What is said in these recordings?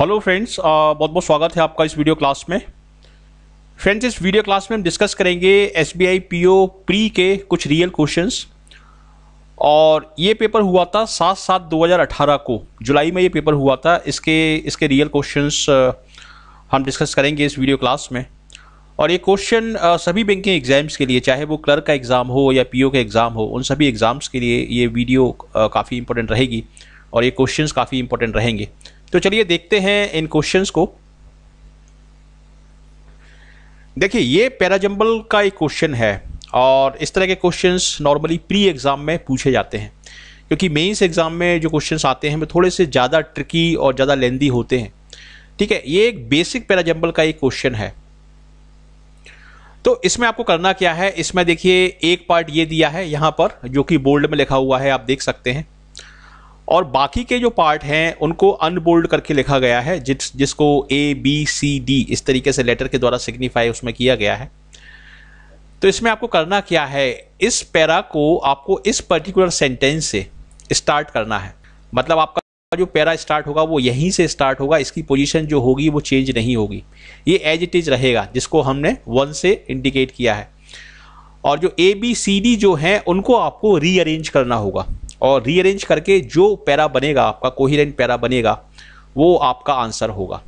hello friends uh, बहुत बहुत स्वागत है आपका इस वीडियो क्लास में फ्रेंड्स इस वीडियो क्लास में हम डिस्कस करेंगे S B I P O pre के कुछ रियल क्वेश्चंस और ये पेपर हुआ था सात सात दो हज़ार अठारह को जुलाई में ये पेपर हुआ था इसके इसके रियल क्वेश्चंस uh, हम डिस्कस करेंगे इस वीडियो क्लास में और ये क्वेश्चन uh, सभी बैंकिंग एग्ज़ाम्स के लिए चाहे वो क्लर्क का एग्ज़ाम हो या पी का एग्ज़ाम हो उन सभी एग्ज़ाम्स के लिए ये वीडियो काफ़ी इंपॉर्टेंट रहेगी और ये क्वेश्चंस काफ़ी इंपॉर्टेंट रहेंगे तो चलिए देखते हैं इन क्वेश्चंस को देखिए ये पैराजम्बल का एक क्वेश्चन है और इस तरह के क्वेश्चंस नॉर्मली प्री एग्ज़ाम में पूछे जाते हैं क्योंकि मेंस एग्ज़ाम में जो क्वेश्चंस आते हैं वे थोड़े से ज़्यादा ट्रिकी और ज़्यादा लेंदी होते हैं ठीक है ये एक बेसिक पैराजम्बल का एक क्वेश्चन है तो इसमें आपको करना क्या है इसमें देखिए एक पार्ट ये दिया है यहाँ पर जो कि बोल्ड में लिखा हुआ है आप देख सकते हैं और बाकी के जो पार्ट हैं उनको अनबोल्ड करके लिखा गया है जिस जिसको ए बी सी डी इस तरीके से लेटर के द्वारा सिग्निफाई उसमें किया गया है तो इसमें आपको करना क्या है इस पैरा को आपको इस पर्टिकुलर सेंटेंस से स्टार्ट करना है मतलब आपका जो पैरा स्टार्ट होगा वो यहीं से स्टार्ट होगा इसकी पोजीशन जो होगी वो चेंज नहीं होगी ये एज इट इज रहेगा जिसको हमने वन से इंडिकेट किया है और जो ए बी सी डी जो हैं उनको आपको रीअरेंज करना होगा और रीअरेंज करके जो पैरा बनेगा आपका कोहिरेंट पैरा बनेगा वो आपका आंसर होगा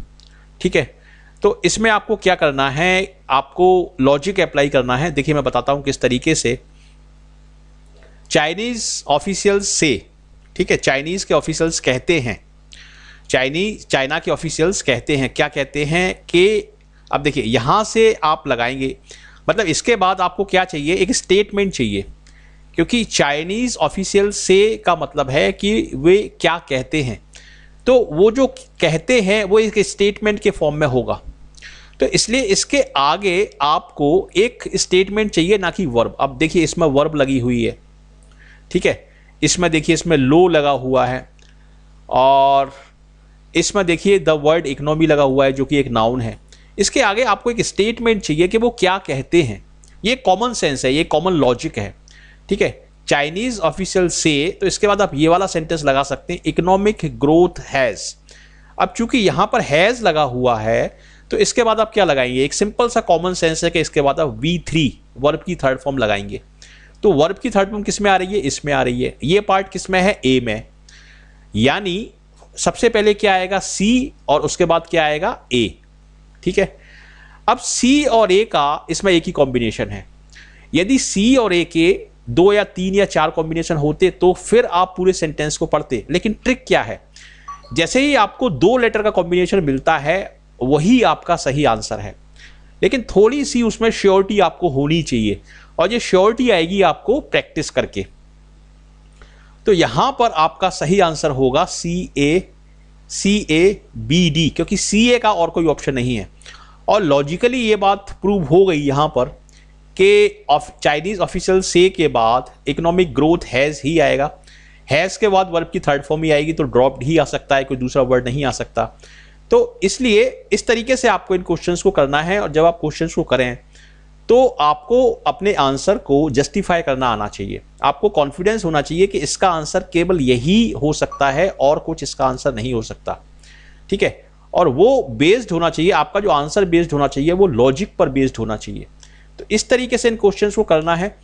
ठीक है तो इसमें आपको क्या करना है आपको लॉजिक अप्लाई करना है देखिए मैं बताता हूँ किस तरीके से चाइनीज ऑफिशियल्स से ठीक है चाइनीज के ऑफिशियल्स कहते हैं चाइनीज चाइना के ऑफिशियल्स कहते हैं क्या कहते हैं कि अब देखिए यहाँ से आप लगाएंगे मतलब इसके बाद आपको क्या चाहिए एक स्टेटमेंट चाहिए क्योंकि चाइनीज ऑफिशियल से का मतलब है कि वे क्या कहते हैं तो वो जो कहते हैं वो एक स्टेटमेंट के फॉर्म में होगा तो इसलिए इसके आगे आपको एक स्टेटमेंट चाहिए ना कि वर्ब अब देखिए इसमें वर्ब लगी हुई है ठीक है इसमें देखिए इसमें लो लगा हुआ है और इसमें देखिए द वर्ड इकोनॉमी लगा हुआ है जो कि एक नाउन है इसके आगे आपको एक स्टेटमेंट चाहिए कि वो क्या कहते हैं ये कॉमन सेंस है ये कॉमन लॉजिक है ठीक है चाइनीज ऑफिशियल से तो इसके बाद आप ये वाला सेंटेंस लगा सकते हैं इकोनॉमिक ग्रोथ हैज़ अब चूंकि यहां पर हैज़ लगा हुआ है तो इसके बाद आप क्या लगाएंगे एक सिंपल सा कॉमन सेंस है कि इसके बाद आप वी थ्री वर्ब की थर्ड फॉर्म लगाएंगे तो वर्ब की थर्ड फॉर्म किसमें आ रही है इसमें आ रही है ये पार्ट किसमें है ए में यानी सबसे पहले क्या आएगा सी और उसके बाद क्या आएगा ए ठीक है अब सी और ए का इसमें एक ही कॉम्बिनेशन है यदि सी और ए के दो या तीन या चार कॉम्बिनेशन होते तो फिर आप पूरे सेंटेंस को पढ़ते लेकिन ट्रिक क्या है जैसे ही आपको दो लेटर का कॉम्बिनेशन मिलता है वही आपका सही आंसर है लेकिन थोड़ी सी उसमें श्योरिटी आपको होनी चाहिए और ये श्योरिटी आएगी आपको प्रैक्टिस करके तो यहां पर आपका सही आंसर होगा सी ए सी ए बी डी क्योंकि सी ए का और कोई ऑप्शन नहीं है और लॉजिकली ये बात प्रूव हो गई यहां पर के चाइनीज ऑफिशियल से के बाद इकोनॉमिक ग्रोथ हैज़ ही आएगा हैज़ के बाद वर्ब की थर्ड फॉर्म ही आएगी तो ड्रॉप ही आ सकता है कोई दूसरा वर्ड नहीं आ सकता तो इसलिए इस तरीके से आपको इन क्वेश्चन को करना है और जब आप क्वेश्चन को करें तो आपको अपने आंसर को जस्टिफाई करना आना चाहिए आपको कॉन्फिडेंस होना चाहिए कि इसका आंसर केवल यही हो सकता है और कुछ इसका आंसर नहीं हो सकता ठीक है और वो बेस्ड होना चाहिए आपका जो आंसर बेस्ड होना चाहिए वो लॉजिक पर बेस्ड होना चाहिए तो इस तरीके से इन क्वेश्चंस को करना है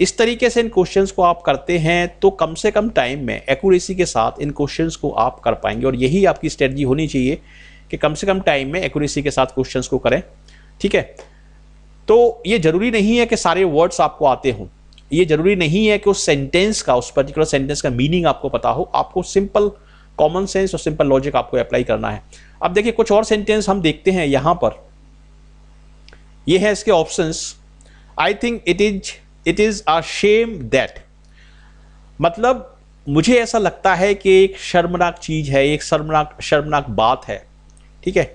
इस तरीके से इन क्वेश्चंस को आप करते हैं तो कम से कम टाइम में एक्यूरेसी के साथ इन क्वेश्चंस को आप कर पाएंगे और यही आपकी स्ट्रेटजी होनी चाहिए कि कम से कम टाइम में एक्यूरेसी के साथ क्वेश्चंस को करें ठीक है तो ये ज़रूरी नहीं है कि सारे वर्ड्स आपको आते हों ये ज़रूरी नहीं है कि उस सेंटेंस का उस पर्टिकुलर सेंटेंस का मीनिंग आपको पता हो आपको सिंपल कॉमन सेंस और सिंपल लॉजिक आपको अप्लाई करना है अब देखिए कुछ और सेंटेंस हम देखते हैं यहां पर ये है इसके options I think it is it is a shame that मतलब मुझे ऐसा लगता है कि एक शर्मनाक चीज़ है एक शर्मनाक शर्मनाक बात है ठीक है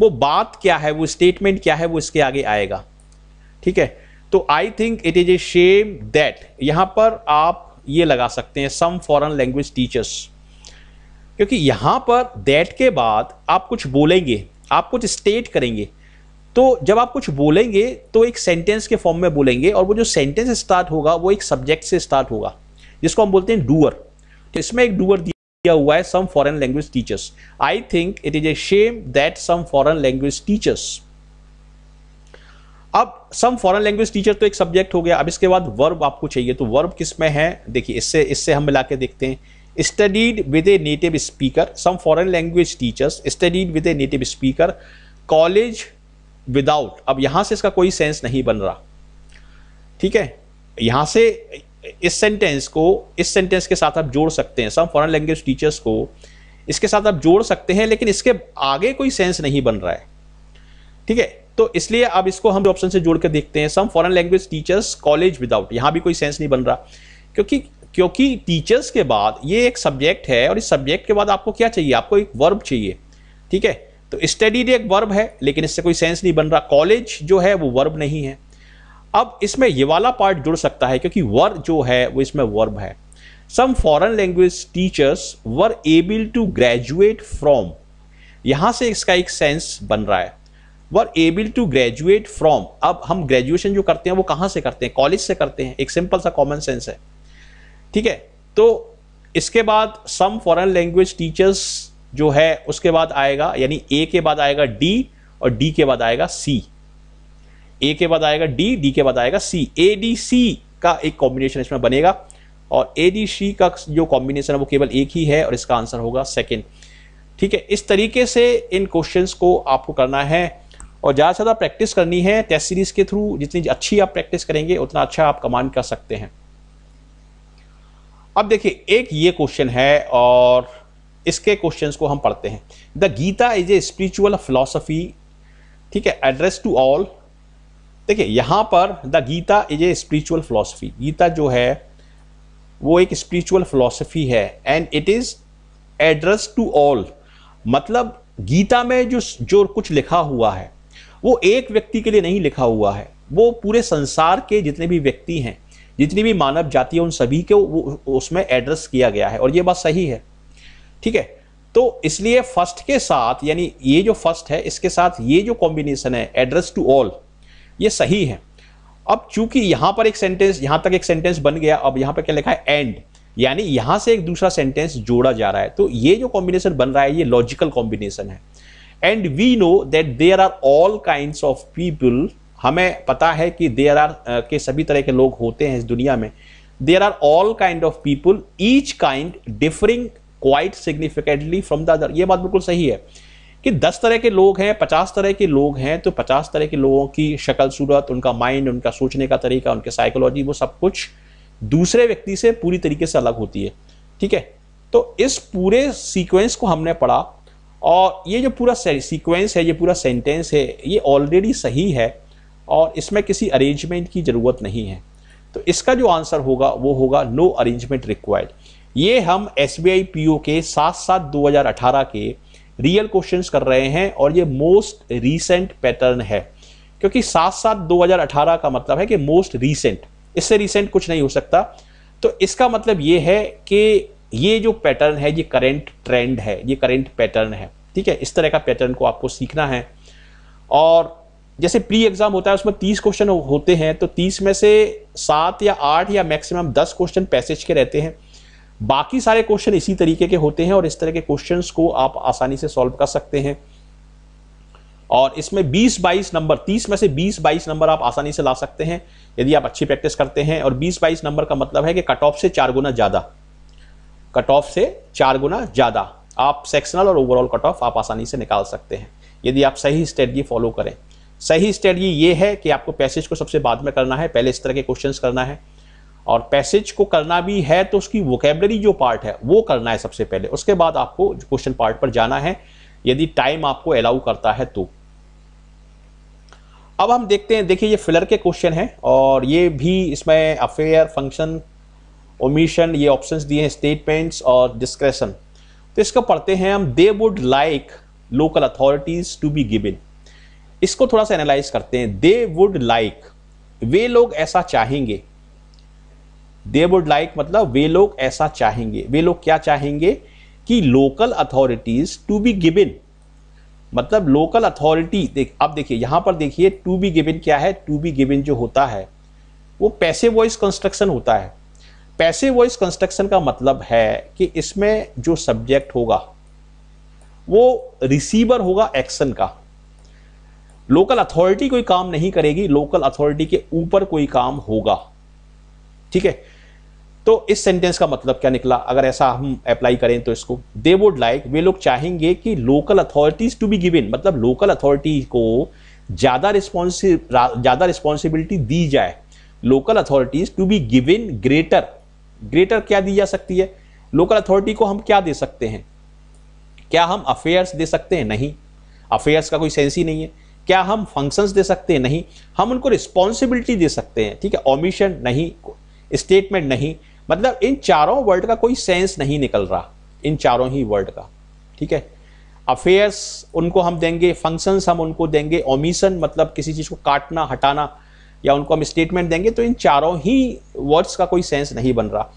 वो बात क्या है वो स्टेटमेंट क्या है वो इसके आगे आएगा ठीक है तो I think it is a shame that यहाँ पर आप ये लगा सकते हैं सम फॉरन लैंग्वेज टीचर्स क्योंकि यहां पर दैट के बाद आप कुछ बोलेंगे आप कुछ स्टेट करेंगे तो जब आप कुछ बोलेंगे तो एक सेंटेंस के फॉर्म में बोलेंगे और वो जो सेंटेंस स्टार्ट होगा वो एक सब्जेक्ट से स्टार्ट होगा जिसको हम बोलते हैं डूअर तो इसमें एक डूअर दिया हुआ है some foreign language teachers I think it is a shame that some foreign language teachers अब सम फॉरेन लैंग्वेज टीचर तो एक सब्जेक्ट हो गया अब इसके बाद वर्ब आपको चाहिए तो वर्ब किस में है देखिए इससे इससे हम मिला के देखते हैं studied with a native speaker some foreign language teachers studied with a native speaker college without अब यहां से इसका कोई सेंस नहीं बन रहा ठीक है यहां से इस सेंटेंस को इस सेंटेंस के साथ आप जोड़ सकते हैं सम फॉरेन लैंग्वेज टीचर्स को इसके साथ आप जोड़ सकते हैं लेकिन इसके आगे कोई सेंस नहीं बन रहा है ठीक है तो इसलिए अब इसको हम ऑप्शन से जोड़ कर देखते हैं some foreign language teachers college without यहां भी कोई सेंस नहीं बन रहा क्योंकि क्योंकि टीचर्स के बाद ये एक सब्जेक्ट है और इस सब्जेक्ट के बाद आपको क्या चाहिए आपको एक वर्ब चाहिए ठीक है तो स्टडीड एक वर्ब है लेकिन इससे कोई सेंस नहीं बन रहा कॉलेज जो है वो वर्ब नहीं है अब इसमें ये वाला पार्ट जुड़ सकता है क्योंकि वर जो है वो इसमें वर्ब है some foreign language teachers were able to graduate from यहां से इसका एक सेंस बन रहा है were able to graduate from अब हम ग्रेजुएशन जो करते हैं वो कहां से करते हैं कॉलेज से करते हैं एक सिंपल सा कॉमन सेंस है ठीक है तो इसके बाद सम फॉरन लैंग्वेज टीचर्स जो है उसके बाद आएगा यानी ए के बाद आएगा डी और डी के बाद आएगा सी ए के बाद आएगा डी डी के बाद आएगा सी ए डी सी का एक कॉम्बिनेशन इसमें बनेगा और ए डी सी का जो कॉम्बिनेशन है वो केवल एक ही है और इसका आंसर होगा सेकेंड ठीक है इस तरीके से इन क्वेश्चन को आपको करना है और ज़्यादा से ज़्यादा प्रैक्टिस करनी है टेस्ट सीरीज के थ्रू जितनी अच्छी आप प्रैक्टिस करेंगे उतना अच्छा आप कमांड कर सकते हैं अब देखिए एक ये क्वेश्चन है और इसके क्वेश्चंस को हम पढ़ते हैं the Gita is a spiritual philosophy ठीक है एड्रेस टू ऑल देखिए यहाँ पर the Gita is a spiritual philosophy Gita जो है वो एक स्पिरिचुअल फिलोसफी है and it is address to all मतलब गीता में जो जो कुछ लिखा हुआ है वो एक व्यक्ति के लिए नहीं लिखा हुआ है वो पूरे संसार के जितने भी व्यक्ति हैं जितनी भी मानव जाति है उन सभी को उसमें एड्रेस किया गया है और ये बात सही है ठीक है तो इसलिए फर्स्ट के साथ यानी ये जो फर्स्ट है इसके साथ ये जो कॉम्बिनेशन है एड्रेस टू ऑल ये सही है अब चूंकि यहां पर एक सेंटेंस यहां तक एक सेंटेंस बन गया अब यहां पर क्या लिखा है एंड यानी यहां से एक दूसरा सेंटेंस जोड़ा जा रहा है तो ये जो कॉम्बिनेशन बन रहा है ये लॉजिकल कॉम्बिनेशन है and we know that there are all kind of people हमें पता है कि देयर आर के सभी तरह के लोग होते हैं इस दुनिया में there are all kind of people each kind differing quite significantly from the other ये बात बिल्कुल सही है कि दस तरह के लोग हैं पचास तरह के लोग हैं तो पचास तरह के लोगों की शक्ल सूरत उनका माइंड उनका सोचने का तरीका उनके साइकोलॉजी वो सब कुछ दूसरे व्यक्ति से पूरी तरीके से अलग होती है ठीक है तो इस पूरे सीक्वेंस को हमने पढ़ा और ये जो पूरा सीक्वेंस है ये पूरा सेंटेंस है ये ऑलरेडी सही है और इसमें किसी अरेंजमेंट की ज़रूरत नहीं है तो इसका जो आंसर होगा वो होगा नो अरेंजमेंट रिक्वायर्ड ये हम एस बी के साथ साथ 2018 के रियल क्वेश्चंस कर रहे हैं और ये मोस्ट रीसेंट पैटर्न है क्योंकि सात सात 2018 का मतलब है कि मोस्ट रीसेंट इससे रीसेंट कुछ नहीं हो सकता तो इसका मतलब ये है कि ये जो पैटर्न है ये करेंट ट्रेंड है ये करेंट पैटर्न है ठीक है इस तरह का पैटर्न को आपको सीखना है और जैसे प्री एग्जाम होता है उसमें तीस क्वेश्चन होते हैं तो तीस में से सात या आठ या मैक्सिमम दस क्वेश्चन पैसेज के रहते हैं बाकी सारे क्वेश्चन इसी तरीके के होते हैं और इस तरह के क्वेश्चंस को आप आसानी से सॉल्व कर सकते हैं और इसमें 20 22 नंबर 30 में से 20 22 नंबर आप आसानी से ला सकते हैं यदि आप अच्छी प्रैक्टिस करते हैं और 20 22 नंबर का मतलब है कि कट ऑफ से चार गुना ज़्यादा कट ऑफ से चार गुना ज़्यादा आप सेक्शनल और ओवरऑल कट ऑफ आप आसानी से निकाल सकते हैं यदि आप सही स्ट्रेटजी फॉलो करें सही स्ट्रेटजी ये है कि आपको पैसेज को सबसे बाद में करना है पहले इस तरह के क्वेश्चंस करना है और पैसेज को करना भी है तो उसकी वोकेबलरी जो पार्ट है वो करना है सबसे पहले उसके बाद आपको क्वेश्चन पार्ट पर जाना है यदि टाइम आपको अलाउ करता है तो अब हम देखते हैं देखिए ये फिलर के क्वेश्चन हैं और ये भी इसमें अफेयर फंक्शन ओमिशन ये ऑप्शंस दिए हैं स्टेटमेंट्स और डिस्क्रेशन तो इसको पढ़ते हैं हम they would like local authorities to be given इसको थोड़ा सा एनालाइज करते हैं दे वुड लाइक वे लोग ऐसा चाहेंगे दे वुड लाइक मतलब वे लोग ऐसा चाहेंगे वे लोग क्या चाहेंगे कि local authorities to be given मतलब लोकल अथॉरिटी देख अब देखिए यहां पर देखिए टू बी गिवन क्या है टू बी गिवन जो होता है वो पैसे वॉइस कंस्ट्रक्शन होता है पैसे वॉइस कंस्ट्रक्शन का मतलब है कि इसमें जो सब्जेक्ट होगा वो रिसीवर होगा एक्शन का लोकल अथॉरिटी कोई काम नहीं करेगी लोकल अथॉरिटी के ऊपर कोई काम होगा ठीक है तो इस सेंटेंस का मतलब क्या निकला अगर ऐसा हम अप्लाई करें तो इसको दे वुड लाइक वे लोग चाहेंगे कि local authorities to be given मतलब लोकल अथॉरिटी को ज़्यादा रिस्पॉन्सि ज़्यादा रिस्पॉन्सिबिलिटी दी जाए local authorities to be given greater greater क्या दी जा सकती है लोकल अथॉरिटी को हम क्या दे सकते हैं क्या हम अफेयर्स दे सकते हैं नहीं अफेयर्स का कोई सेंस ही नहीं है क्या हम फंक्शंस दे सकते हैं नहीं हम उनको रिस्पॉन्सिबिलिटी दे सकते हैं ठीक है ओमिशन नहीं स्टेटमेंट नहीं मतलब इन चारों वर्ड का कोई सेंस नहीं निकल रहा इन चारों ही वर्ड का ठीक है अफेयर्स उनको हम देंगे फंक्शंस हम उनको देंगे ओमिशन मतलब किसी चीज़ को काटना हटाना या उनको हम स्टेटमेंट देंगे तो इन चारों ही वर्ड्स का कोई सेंस नहीं बन रहा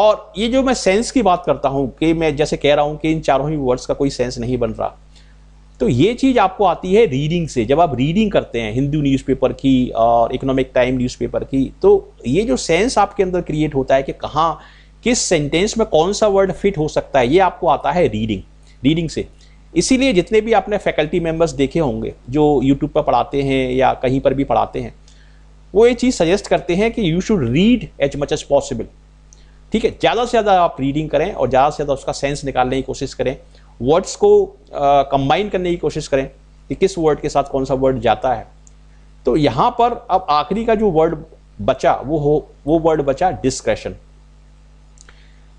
और ये जो मैं सेंस की बात करता हूं कि मैं जैसे कह रहा हूं कि इन चारों ही वर्ड्स का कोई सेंस नहीं बन रहा तो ये चीज़ आपको आती है रीडिंग से जब आप रीडिंग करते हैं हिंदू न्यूज़पेपर की और इकोनॉमिक टाइम न्यूज़पेपर की तो ये जो सेंस आपके अंदर क्रिएट होता है कि कहाँ किस सेंटेंस में कौन सा वर्ड फिट हो सकता है ये आपको आता है रीडिंग रीडिंग से इसीलिए जितने भी आपने फैकल्टी मेम्बर्स देखे होंगे जो यूट्यूब पर पढ़ाते हैं या कहीं पर भी पढ़ाते हैं वो ये चीज़ सजेस्ट करते हैं कि you should read as much as possible ठीक है ज़्यादा से ज़्यादा आप रीडिंग करें और ज़्यादा से ज़्यादा उसका सेंस निकालने की कोशिश करें वर्ड्स को कंबाइन करने की कोशिश करें कि किस वर्ड के साथ कौन सा वर्ड जाता है तो यहां पर अब आखिरी का जो वर्ड बचा वो हो वो वर्ड बचा डिस्क्रेशन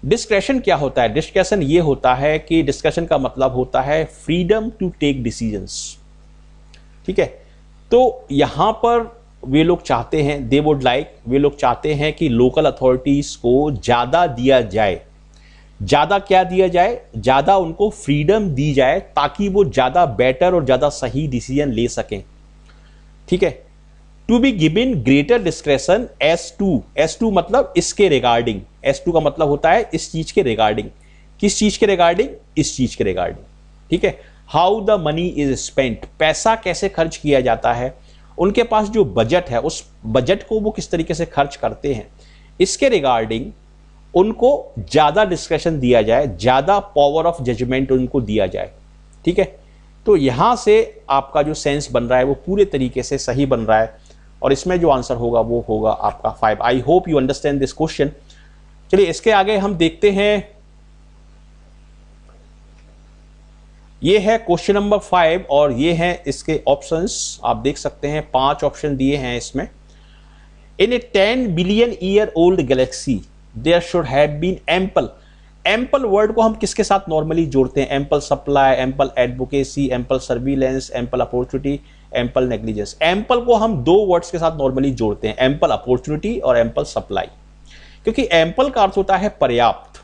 डिस्क्रेशन क्या होता है डिस्क्रेशन ये होता है कि डिस्कशन का मतलब होता है फ्रीडम टू टेक डिसीजंस ठीक है तो यहां पर वे लोग चाहते हैं दे वुड लाइक वे लोग चाहते हैं कि लोकल अथॉरिटीज़ को ज़्यादा दिया जाए ज़्यादा क्या दिया जाए ज़्यादा उनको फ्रीडम दी जाए ताकि वो ज़्यादा बेटर और ज़्यादा सही डिसीजन ले सकें ठीक है to be given greater discretion as to as to मतलब इसके रिगार्डिंग एस टू का मतलब होता है इस चीज के रिगार्डिंग किस चीज के रिगार्डिंग इस चीज के रिगार्डिंग ठीक है how the money is spent पैसा कैसे खर्च किया जाता है उनके पास जो बजट है उस बजट को वो किस तरीके से खर्च करते हैं इसके रिगार्डिंग उनको ज़्यादा डिस्कशन दिया जाए ज़्यादा पावर ऑफ जजमेंट उनको दिया जाए ठीक है तो यहाँ से आपका जो सेंस बन रहा है वो पूरे तरीके से सही बन रहा है और इसमें जो आंसर होगा वो होगा आपका five I hope you understand this question चलिए इसके आगे हम देखते हैं ये है क्वेश्चन नंबर फाइव और ये हैं इसके ऑप्शंस आप देख सकते हैं पांच ऑप्शन दिए हैं इसमें in a ten billion year old galaxy there should have been ample ample word को हम किसके साथ नॉर्मली जोड़ते हैं ample supply ample advocacy ample surveillance ample opportunity ample negligence ample को हम दो वर्ड्स के साथ नॉर्मली जोड़ते हैं एम्पल अपॉर्चुनिटी और एम्पल सप्लाई क्योंकि एम्पल का अर्थ होता है पर्याप्त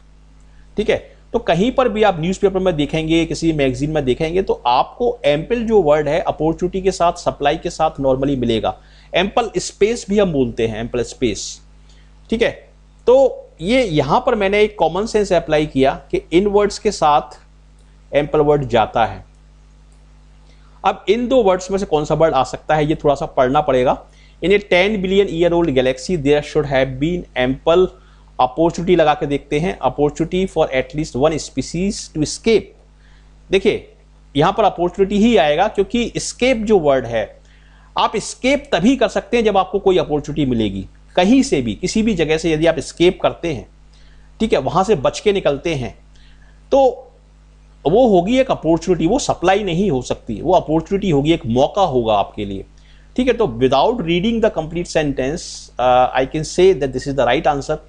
ठीक है तो कहीं पर भी आप न्यूज़पेपर में देखेंगे किसी मैगजीन में देखेंगे तो आपको एम्पल जो वर्ड है अपॉर्चुनिटी के साथ सप्लाई के साथ नॉर्मली मिलेगा एम्पल स्पेस भी हम बोलते हैं एम्पल स्पेस ठीक है तो ये यहां पर मैंने एक कॉमन सेंस अप्लाई किया कि इन वर्ड्स के साथ एम्पल वर्ड जाता है अब इन दो वर्ड्स में से कौन सा वर्ड आ सकता है ये थोड़ा सा पढ़ना पड़ेगा in a ten billion year old galaxy there should have been ample opportunity लगा के देखते हैं opportunity for at least one species to escape देखिए यहां पर अपॉर्चुनिटी ही आएगा क्योंकि स्केप जो वर्ड है आप स्केप तभी कर सकते हैं जब आपको कोई अपॉर्चुनिटी मिलेगी कहीं से भी किसी भी जगह से यदि आप स्केप करते हैं ठीक है वहां से बच के निकलते हैं तो वो होगी एक अपॉर्चुनिटी वो सप्लाई नहीं हो सकती वो अपॉर्चुनिटी होगी एक मौका होगा आपके लिए ठीक है तो without reading the complete sentence I can say that this is the right answer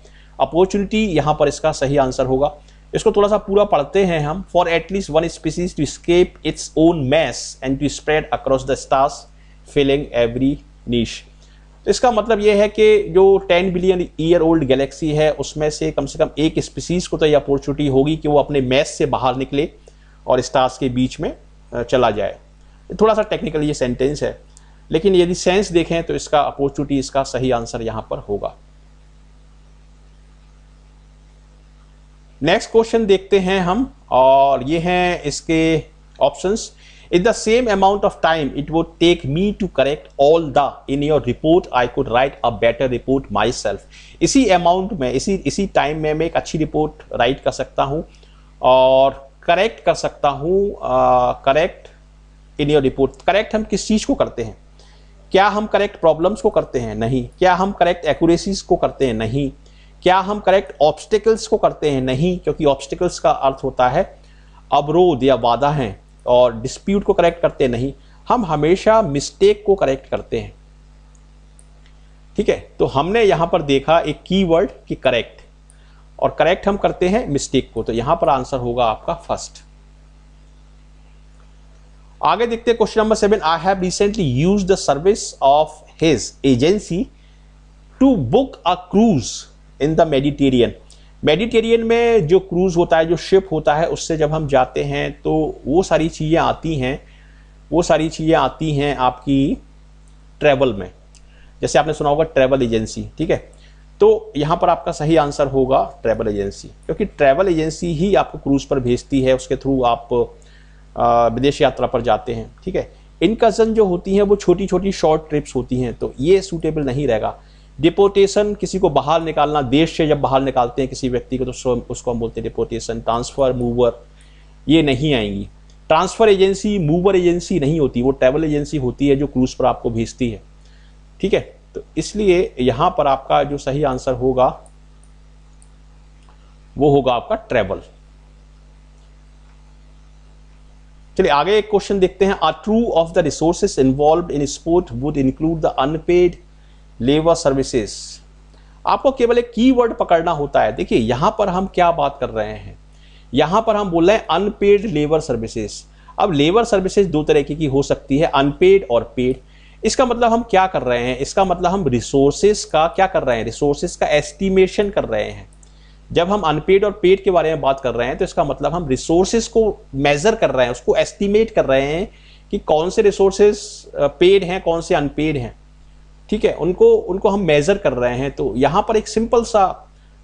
opportunity यहाँ पर इसका सही आंसर होगा इसको थोड़ा सा पूरा पढ़ते हैं हम for at least one species to escape its own mess and to spread across the stars filling every niche तो इसका मतलब यह है कि जो 10 बिलियन ईयर ओल्ड गैलेक्सी है उसमें से कम से कम एक स्पीसीज को तो यह अपॉर्चुनिटी होगी कि वो अपने मैस से बाहर निकले और स्टार्स के बीच में चला जाए थोड़ा सा टेक्निकल ये सेंटेंस है लेकिन यदि सेंस देखें तो इसका अपॉर्चुनिटी इसका सही आंसर यहाँ पर होगा नेक्स्ट क्वेश्चन देखते हैं हम और ये हैं इसके options in the same amount of time it would take me to correct all the in your report i could write a better report myself isi amount mein isi isi time mein main ek achhi report write kar sakta hu aur correct kar sakta hu uh, correct in your report correct hum kis cheez ko karte hain क्या हम correct problems को करते हैं नहीं क्या हम correct accuracies को करते हैं नहीं क्या हम करेक्ट ऑब्स्टिकल्स को करते हैं नहीं क्योंकि ऑब्स्टिकल्स का अर्थ होता है अवरोध या बाधा हैं और डिस्प्यूट को करेक्ट करते नहीं हम हमेशा मिस्टेक को करेक्ट करते हैं ठीक है तो हमने यहां पर देखा एक कीवर्ड कि करेक्ट और करेक्ट हम करते हैं मिस्टेक को तो यहां पर आंसर होगा आपका फर्स्ट आगे देखते हैं question number seven I have recently use the service of his agency to book a cruise in the Mediterranean Mediterranean में जो क्रूज़ होता है जो शिप होता है उससे जब हम जाते हैं तो वो सारी चीज़ें आती हैं वो सारी चीज़ें आती हैं आपकी ट्रैवल में जैसे आपने सुना होगा ट्रैवल एजेंसी ठीक है तो यहाँ पर आपका सही आंसर होगा ट्रैवल एजेंसी क्योंकि ट्रैवल एजेंसी ही आपको क्रूज़ पर भेजती है उसके थ्रू आप विदेश यात्रा पर जाते हैं ठीक है इनकजन जो होती हैं वो छोटी छोटी शॉर्ट ट्रिप्स होती हैं तो ये सूटेबल नहीं रहेगा डिपोटेशन किसी को बाहर निकालना देश से जब बाहर निकालते हैं किसी व्यक्ति को तो उसको हम बोलते हैं डिपोटेशन ट्रांसफ़र मूवर ये नहीं आएंगी ट्रांसफ़र एजेंसी मूवर एजेंसी नहीं होती वो ट्रेवल एजेंसी होती है जो क्रूज़ पर आपको भेजती है ठीक है तो इसलिए यहां पर आपका जो सही आंसर होगा वो होगा आपका ट्रेवल चलिए आगे एक क्वेश्चन देखते हैं are true of the resources involve in sport would include the unpaid labour services आपको केवल एक कीवर्ड पकड़ना होता है देखिए यहां पर हम क्या बात कर रहे हैं यहां पर हम बोल रहे हैं अनपेड लेबर सर्विसेज अब लेबर सर्विसेज दो तरीके की हो सकती है अनपेड और पेड इसका मतलब हम क्या कर रहे हैं इसका मतलब हम रिसोर्सेज का क्या कर रहे हैं रिसोर्सेज का एस्टिमेशन कर रहे हैं जब हम अनपेड और पेड के बारे में बात कर रहे हैं तो इसका मतलब हम रिसोर्सेज को मेजर कर रहे हैं उसको एस्टिमेट कर रहे हैं कि कौन से रिसोर्सेज पेड हैं कौन से अनपेड हैं ठीक है उनको उनको हम मेजर कर रहे हैं तो यहां पर एक सिंपल सा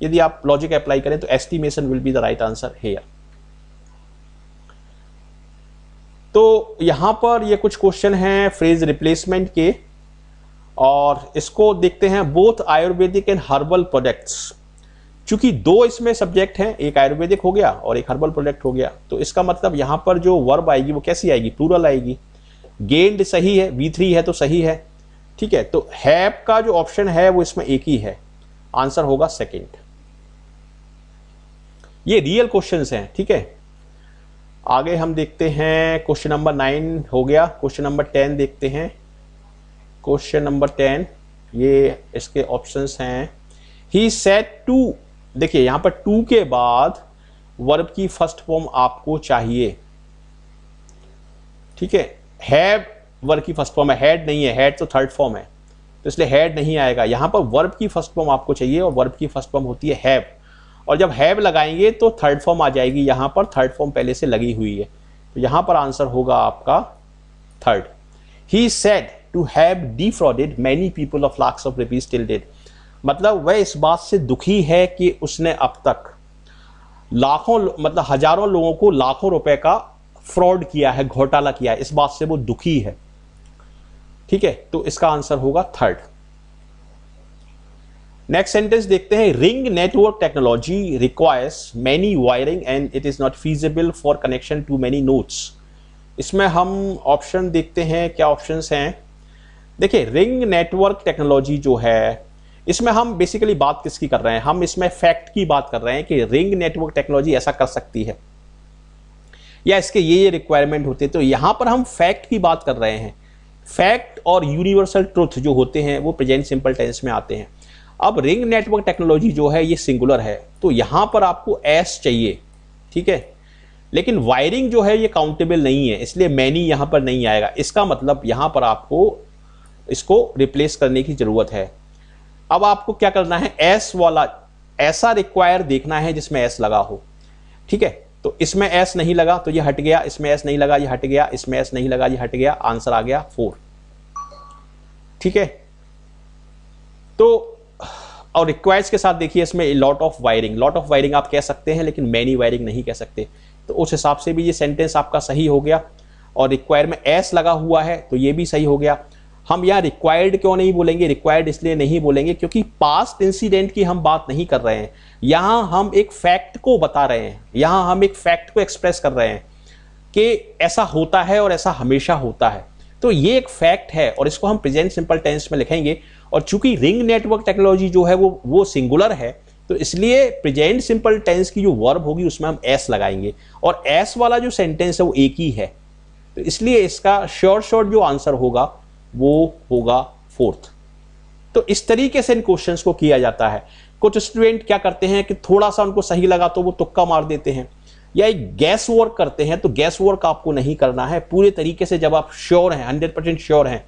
यदि आप लॉजिक अप्लाई करें तो estimation will be the right answer here तो यहां पर ये कुछ क्वेश्चन हैं फ्रेज रिप्लेसमेंट के और इसको देखते हैं both Ayurvedic and herbal products चूंकि दो इसमें सब्जेक्ट हैं एक आयुर्वेदिक हो गया और एक हर्बल प्रोडक्ट हो गया तो इसका मतलब यहां पर जो वर्ब आएगी वो कैसी आएगी प्लूरल आएगी गेंड सही है वी थ्री है तो सही है ठीक है तो हैव का जो ऑप्शन है वो इसमें एक ही है आंसर होगा सेकंड ये रियल क्वेश्चन हैं ठीक है आगे हम देखते हैं क्वेश्चन नंबर नाइन हो गया क्वेश्चन नंबर टेन देखते हैं क्वेश्चन नंबर टेन ये इसके ऑप्शंस हैं ही सेट टू देखिए यहां पर टू के बाद वर्ब की फर्स्ट फॉर्म आपको चाहिए ठीक है हैव वर्ब की फर्स्ट फॉर्म है हैड नहीं है हैड तो थर्ड फॉर्म है तो इसलिए हैड नहीं आएगा यहाँ पर वर्ब की फर्स्ट फॉर्म आपको चाहिए और वर्ब की फर्स्ट फॉर्म होती है हैव और जब हैव लगाएंगे तो थर्ड फॉर्म आ जाएगी यहाँ पर थर्ड फॉर्म पहले से लगी हुई है तो यहाँ पर आंसर होगा आपका third he said to have defrauded many people of lakhs of rupees till date मतलब वह इस बात से दुखी है कि उसने अब तक लाखों मतलब हजारों लोगों को लाखों रुपए का फ्रॉड किया है घोटाला किया है इस बात से वो दुखी है ठीक है तो इसका आंसर होगा थर्ड नेक्स्ट सेंटेंस देखते हैं ring network technology requires many wiring and it is not feasible for connection to many nodes इसमें हम ऑप्शन देखते हैं क्या ऑप्शन हैं देखिए रिंग नेटवर्क टेक्नोलॉजी जो है इसमें हम बेसिकली बात किसकी कर रहे हैं हम इसमें फैक्ट की बात कर रहे हैं कि रिंग नेटवर्क टेक्नोलॉजी ऐसा कर सकती है या इसके ये ये रिक्वायरमेंट होते तो यहां पर हम फैक्ट की बात कर रहे हैं फैक्ट और यूनिवर्सल ट्रुथ जो होते हैं वो प्रेजेंट सिंपल टेंस में आते हैं अब रिंग नेटवर्क टेक्नोलॉजी जो है ये सिंगुलर है तो यहाँ पर आपको एस चाहिए ठीक है लेकिन वायरिंग जो है ये काउंटेबल नहीं है इसलिए मैनी यहाँ पर नहीं आएगा इसका मतलब यहाँ पर आपको इसको रिप्लेस करने की ज़रूरत है अब आपको क्या करना है एस वाला ऐसा रिक्वायर देखना है जिसमें एस लगा हो ठीक है तो इसमें एस नहीं लगा तो ये हट गया इसमें एस नहीं लगा ये हट गया इसमें एस नहीं लगा ये हट गया आंसर आ गया फोर ठीक है तो और रिक्वायर्स के साथ देखिए इसमें lot of wiring lot of wiring आप कह सकते हैं लेकिन मैनी वायरिंग नहीं कह सकते तो उस हिसाब से भी ये सेंटेंस आपका सही हो गया और रिक्वायर में एस लगा हुआ है तो ये भी सही हो गया हम यहाँ रिक्वायर्ड क्यों नहीं बोलेंगे रिक्वायर्ड इसलिए नहीं बोलेंगे क्योंकि पास्ट इंसिडेंट की हम बात नहीं कर रहे हैं यहाँ हम एक फैक्ट को बता रहे हैं यहाँ हम एक फैक्ट को एक्सप्रेस कर रहे हैं कि ऐसा होता है और ऐसा हमेशा होता है तो ये एक फैक्ट है और इसको हम प्रेजेंट सिंपल टेंस में लिखेंगे और चूंकि रिंग नेटवर्क टेक्नोलॉजी जो है वो वो सिंगुलर है तो इसलिए प्रेजेंट सिंपल टेंस की जो वर्ब होगी उसमें हम एस लगाएंगे और एस वाला जो सेंटेंस है वो एक ही है तो इसलिए इसका श्योर शॉर्ट जो आंसर होगा वो होगा फोर्थ तो इस तरीके से इन क्वेश्चन को किया जाता है कुछ स्टूडेंट क्या करते हैं कि थोड़ा सा उनको सही लगा तो वो तुक्का मार देते हैं या एक गैस वर्क करते हैं तो गैस वर्क आपको नहीं करना है पूरे तरीके से जब आप श्योर हैं हंड्रेड परसेंट श्योर हैं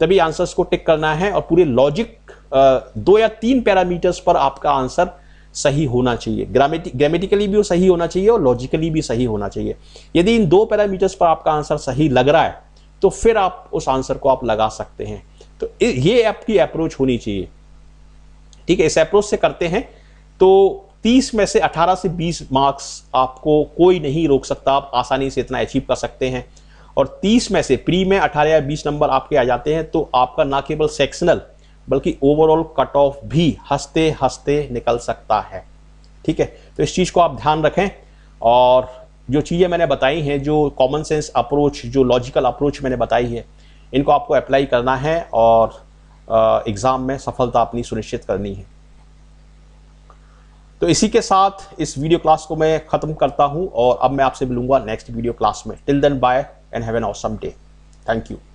तभी आंसर्स को टिक करना है और पूरे लॉजिक दो या तीन पैरामीटर्स पर आपका आंसर सही होना चाहिए ग्रामेटिक ग्रामेटिकली भी सही होना चाहिए और लॉजिकली भी सही होना चाहिए यदि इन दो पैरामीटर्स पर आपका आंसर सही लग रहा है तो फिर आप उस आंसर को आप लगा सकते हैं तो ये आपकी अप्रोच होनी चाहिए ठीक है इस अप्रोच से करते हैं तो 30 में से 18 से 20 मार्क्स आपको कोई नहीं रोक सकता आप आसानी से इतना अचीव कर सकते हैं और 30 में से प्री में 18 या 20 नंबर आपके आ जाते हैं तो आपका ना केवल सेक्शनल बल्कि ओवरऑल कट ऑफ भी हंसते हंसते निकल सकता है ठीक है तो इस चीज़ को आप ध्यान रखें और जो चीज़ें मैंने बताई हैं जो कॉमन सेंस अप्रोच जो लॉजिकल अप्रोच मैंने बताई है इनको आपको अप्लाई करना है और एग्ज़ाम में सफलता अपनी सुनिश्चित करनी है तो इसी के साथ इस वीडियो क्लास को मैं ख़त्म करता हूं और अब मैं आपसे मिलूंगा नेक्स्ट वीडियो क्लास में till then bye and have an awesome day thank you